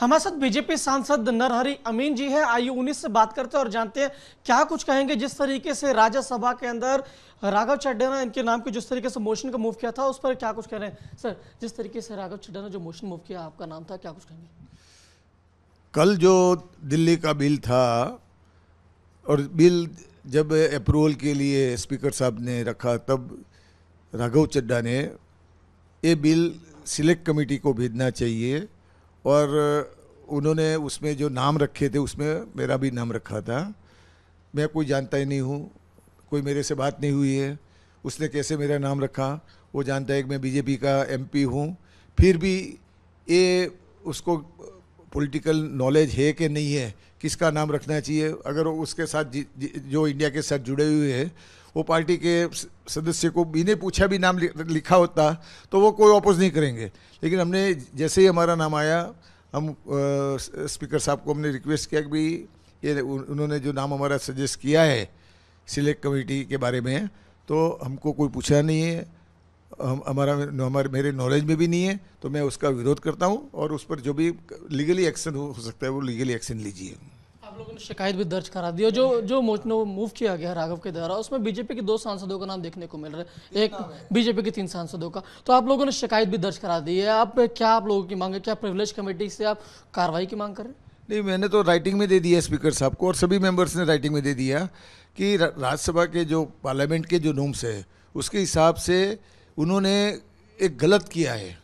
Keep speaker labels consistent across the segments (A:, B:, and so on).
A: हमारे साथ बीजेपी सांसद नरहरि अमीन जी हैं आइए उन्हीं से बात करते हैं और जानते हैं क्या कुछ कहेंगे जिस तरीके से राज्यसभा के अंदर राघव चड्डा ने इनके नाम के जिस तरीके से मोशन का मूव किया था उस पर क्या कुछ कह रहे हैं सर जिस तरीके से राघव चड्डा ने जो मोशन मूव किया आपका नाम था क्या कुछ कहेंगे
B: कल जो दिल्ली का बिल था और बिल जब अप्रूवल के लिए स्पीकर साहब ने रखा तब राघव चड्डा ने ये बिल सिलेक्ट कमेटी को भेजना चाहिए और उन्होंने उसमें जो नाम रखे थे उसमें मेरा भी नाम रखा था मैं कोई जानता ही नहीं हूँ कोई मेरे से बात नहीं हुई है उसने कैसे मेरा नाम रखा वो जानता है कि मैं बीजेपी का एमपी हूँ फिर भी ये उसको पॉलिटिकल नॉलेज है कि नहीं है किसका नाम रखना चाहिए अगर उसके साथ जी, जी, जो इंडिया के साथ जुड़े हुए हैं वो पार्टी के सदस्य को बिने पूछा भी नाम लिखा होता तो वो कोई वापस नहीं करेंगे लेकिन हमने जैसे ही हमारा नाम आया हम आ, स्पीकर साहब को हमने रिक्वेस्ट किया कि भाई ये उन्होंने जो नाम हमारा सजेस्ट किया है सिलेक्ट कमेटी के बारे में तो हमको कोई पूछा नहीं है हम हमारा हमारे मेरे नॉलेज में भी नहीं है तो मैं उसका विरोध करता हूँ और उस पर जो भी लीगली एक्शन हो, हो सकता है वो लीगली एक्शन लीजिए
A: आप लोगों ने शिकायत भी दर्ज करा दी और जो जो मोचनो मूव किया गया राघव के द्वारा उसमें बीजेपी के दो सांसदों का नाम देखने को मिल रहा है एक बीजेपी के तीन सांसदों का तो आप लोगों ने शिकायत भी दर्ज करा दी है आप क्या आप लोगों की मांग है क्या प्रिविलेज कमेटी से आप कार्रवाई की मांग करें
B: नहीं मैंने तो राइटिंग में दे दिया स्पीकर साहब को और सभी मेंबर्स ने राइटिंग में दे दिया कि राज्यसभा के जो पार्लियामेंट के जो नूम्स है उसके हिसाब से उन्होंने एक गलत किया है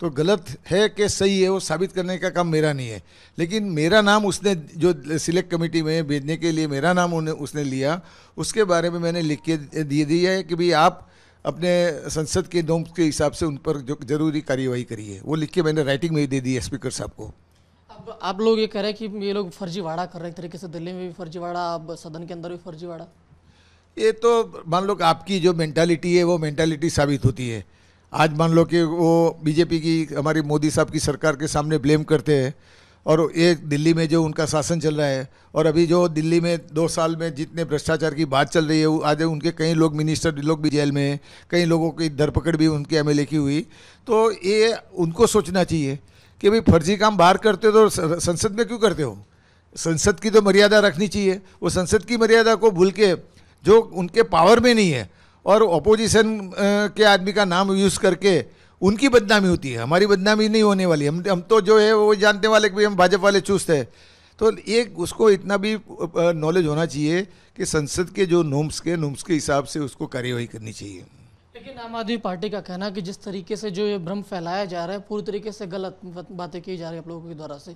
B: तो गलत है कि सही है वो साबित करने का काम मेरा नहीं है लेकिन मेरा नाम उसने जो सिलेक्ट कमेटी में भेजने के लिए मेरा नाम उन्हें उसने लिया उसके बारे में मैंने लिख के दिए दिया है कि भाई आप अपने संसद के नोम के हिसाब से उन पर जो जरूरी कार्यवाही करिए वो लिख के मैंने राइटिंग में दे दी है स्पीकर साहब को
A: अब आप लोग ये कह रहे हैं कि ये लोग फर्जीवाड़ा कर रहे हैं तरीके से दिल्ली में भी फर्जीवाड़ा अब सदन के अंदर भी फर्जीवाड़ा
B: ये तो मान लो कि आपकी जो मेंटालिटी है वो मेंटालिटी साबित होती है आज मान लो कि वो बीजेपी की हमारी मोदी साहब की सरकार के सामने ब्लेम करते हैं और ये दिल्ली में जो उनका शासन चल रहा है और अभी जो दिल्ली में दो साल में जितने भ्रष्टाचार की बात चल रही है आज उनके कई लोग मिनिस्टर लोग भी जेल में हैं कई लोगों की धरपकड़ भी उनके एम की हुई तो ये उनको सोचना चाहिए कि भाई फर्जी काम बाहर करते हो तो संसद में क्यों करते हो संसद की तो मर्यादा रखनी चाहिए वो संसद की मर्यादा को भूल के जो उनके पावर में नहीं है और अपोजिशन के आदमी का नाम यूज़ करके उनकी बदनामी होती है हमारी बदनामी नहीं होने वाली हम हम तो जो है वो जानते वाले कि हम भाजपा वाले चुस्त है तो एक उसको इतना भी नॉलेज होना चाहिए कि संसद के जो नोम्स के नोम्स के हिसाब से उसको कार्यवाही करनी चाहिए
A: लेकिन आम आदमी पार्टी का कहना कि जिस तरीके से जो ये भ्रम फैलाया जा रहा है पूरी तरीके से गलत बातें की जा रही है आप लोगों के द्वारा से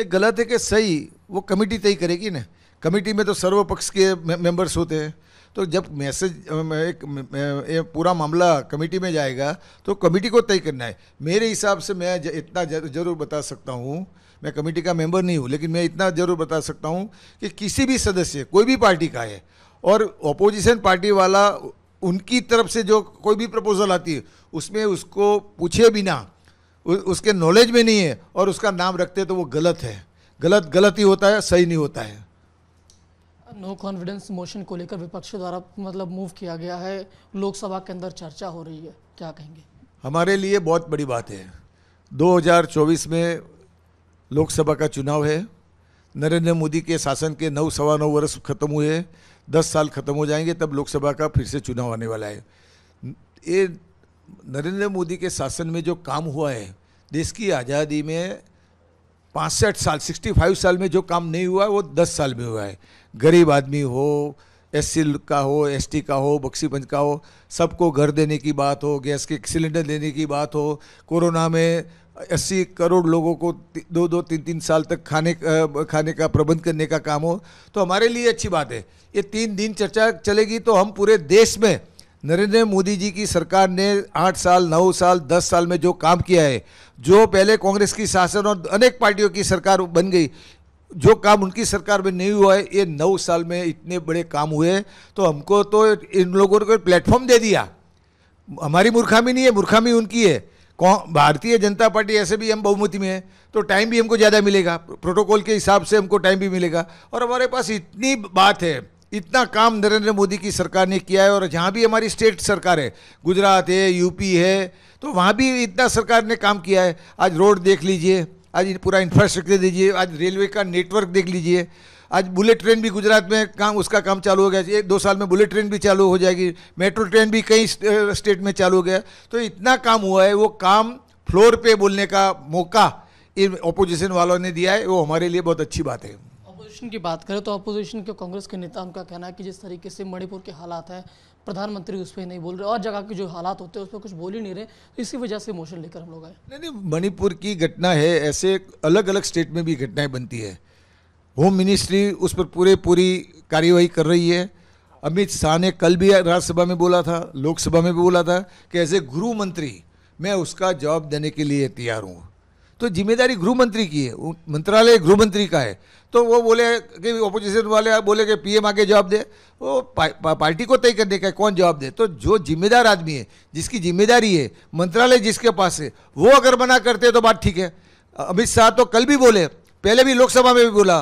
B: एक गलत है कि सही वो कमेटी तय करेगी ना कमेटी में तो सर्वपक्ष के मेंबर्स होते हैं तो जब मैसेज एक, पूरा मामला कमेटी में जाएगा तो कमेटी को तय करना है मेरे हिसाब से मैं इतना जरूर बता सकता हूँ मैं कमेटी का मेंबर नहीं हूँ लेकिन मैं इतना जरूर बता सकता हूँ कि किसी भी सदस्य कोई भी पार्टी का है और अपोजिशन पार्टी वाला उनकी तरफ से जो कोई भी प्रपोजल आती है उसमें उसको पूछे बिना उसके नॉलेज में नहीं है और उसका नाम रखते तो वो गलत है गलत गलत ही होता है सही नहीं होता है
A: नो कॉन्फिडेंस मोशन को लेकर विपक्ष द्वारा मतलब मूव किया गया है लोकसभा के अंदर चर्चा हो रही है क्या कहेंगे
B: हमारे लिए बहुत बड़ी बात है 2024 में लोकसभा का चुनाव है नरेंद्र मोदी के शासन के नौ सवा नौ वर्ष खत्म हुए दस साल खत्म हो जाएंगे तब लोकसभा का फिर से चुनाव आने वाला है ये नरेंद्र मोदी के शासन में जो काम हुआ है देश की आज़ादी में पाँसठ साल 65 साल में जो काम नहीं हुआ है वो 10 साल में हुआ है गरीब आदमी हो एस का हो एस का हो बक्सीपंच का हो सबको घर देने की बात हो गैस के सिलेंडर देने की बात हो कोरोना में अस्सी करोड़ लोगों को दो दो तीन तीन साल तक खाने खाने का प्रबंध करने का काम हो तो हमारे लिए अच्छी बात है ये तीन दिन चर्चा चलेगी तो हम पूरे देश में नरेंद्र मोदी जी की सरकार ने आठ साल नौ साल दस साल में जो काम किया है जो पहले कांग्रेस की शासन और अनेक पार्टियों की सरकार बन गई जो काम उनकी सरकार में नहीं हुआ है ये नौ साल में इतने बड़े काम हुए तो हमको तो इन लोगों को प्लेटफॉर्म दे दिया हमारी मूर्खामी नहीं है मूर्खामी उनकी है कौन भारतीय जनता पार्टी ऐसे भी हम बहुमति में है तो टाइम भी हमको ज़्यादा मिलेगा प्रोटोकॉल के हिसाब से हमको टाइम भी मिलेगा और हमारे पास इतनी बात है इतना काम नरेंद्र मोदी की सरकार ने किया है और जहाँ भी हमारी स्टेट सरकार है गुजरात है यूपी है तो वहाँ भी इतना सरकार ने काम किया है आज रोड देख लीजिए आज पूरा इंफ्रास्ट्रक्चर दीजिए आज रेलवे का नेटवर्क देख लीजिए आज बुलेट ट्रेन भी गुजरात में काम उसका काम चालू हो गया एक दो साल में बुलेट ट्रेन भी चालू हो जाएगी मेट्रो ट्रेन भी कई स्टेट में चालू हो गया तो इतना काम हुआ है वो काम फ्लोर पे बोलने का मौका इन अपोजिशन वालों ने दिया है वो हमारे लिए बहुत अच्छी बात है
A: अपोजिशन की बात करें तो अपोजिशन के कांग्रेस के नेता उनका कहना है कि जिस तरीके से मणिपुर के हालात हैं प्रधानमंत्री उस पर नहीं बोल रहे और जगह के जो हालात होते हैं उस पर कुछ बोल ही नहीं रहे तो इसी वजह से मोशन लेकर हम लोग आए नहीं नहीं
B: मणिपुर की घटना है ऐसे अलग अलग स्टेट में भी घटनाएं बनती है होम मिनिस्ट्री उस पर पूरे पूरी कार्यवाही कर रही है अमित शाह ने कल भी राज्यसभा में बोला था लोकसभा में भी बोला था कि एज ए गुरु मंत्री मैं उसका जवाब देने के लिए तैयार हूँ तो जिम्मेदारी गृह मंत्री की है मंत्रालय गृह मंत्री का है तो वो बोले कि ओपोजिशन वाले बोले कि पीएम आके जवाब दे वो पा, पा, पार्टी को तय करने का है कौन जवाब दे तो जो जिम्मेदार आदमी है जिसकी जिम्मेदारी है मंत्रालय जिसके पास है वो अगर मना करते तो बात ठीक है अमित शाह तो कल भी बोले पहले भी लोकसभा में भी बोला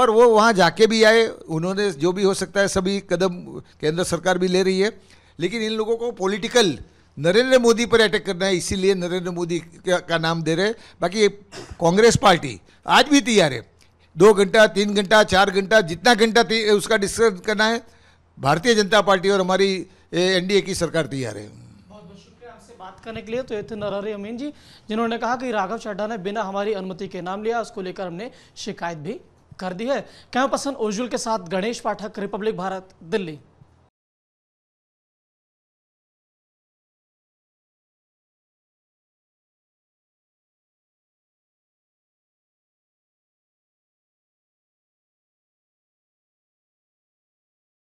B: और वो वहाँ जाके भी आए उन्होंने जो भी हो सकता है सभी कदम केंद्र सरकार भी ले रही है लेकिन इन लोगों को पॉलिटिकल नरेंद्र मोदी पर अटैक करना है इसीलिए नरेंद्र मोदी का नाम दे रहे बाकी कांग्रेस पार्टी आज भी तैयार है दो घंटा तीन घंटा चार घंटा जितना घंटा उसका डिस्कस करना है भारतीय जनता पार्टी और हमारी एनडीए की सरकार तैयार है
A: बात करने के लिए तो ये थे नरहरी अमीन जी जिन्होंने कहा कि राघव चड्ढा ने बिना हमारी अनुमति के नाम लिया उसको लेकर हमने शिकायत भी कर दी है कैमरा पर्सन ओजुल के साथ गणेश पाठक रिपब्लिक भारत
B: दिल्ली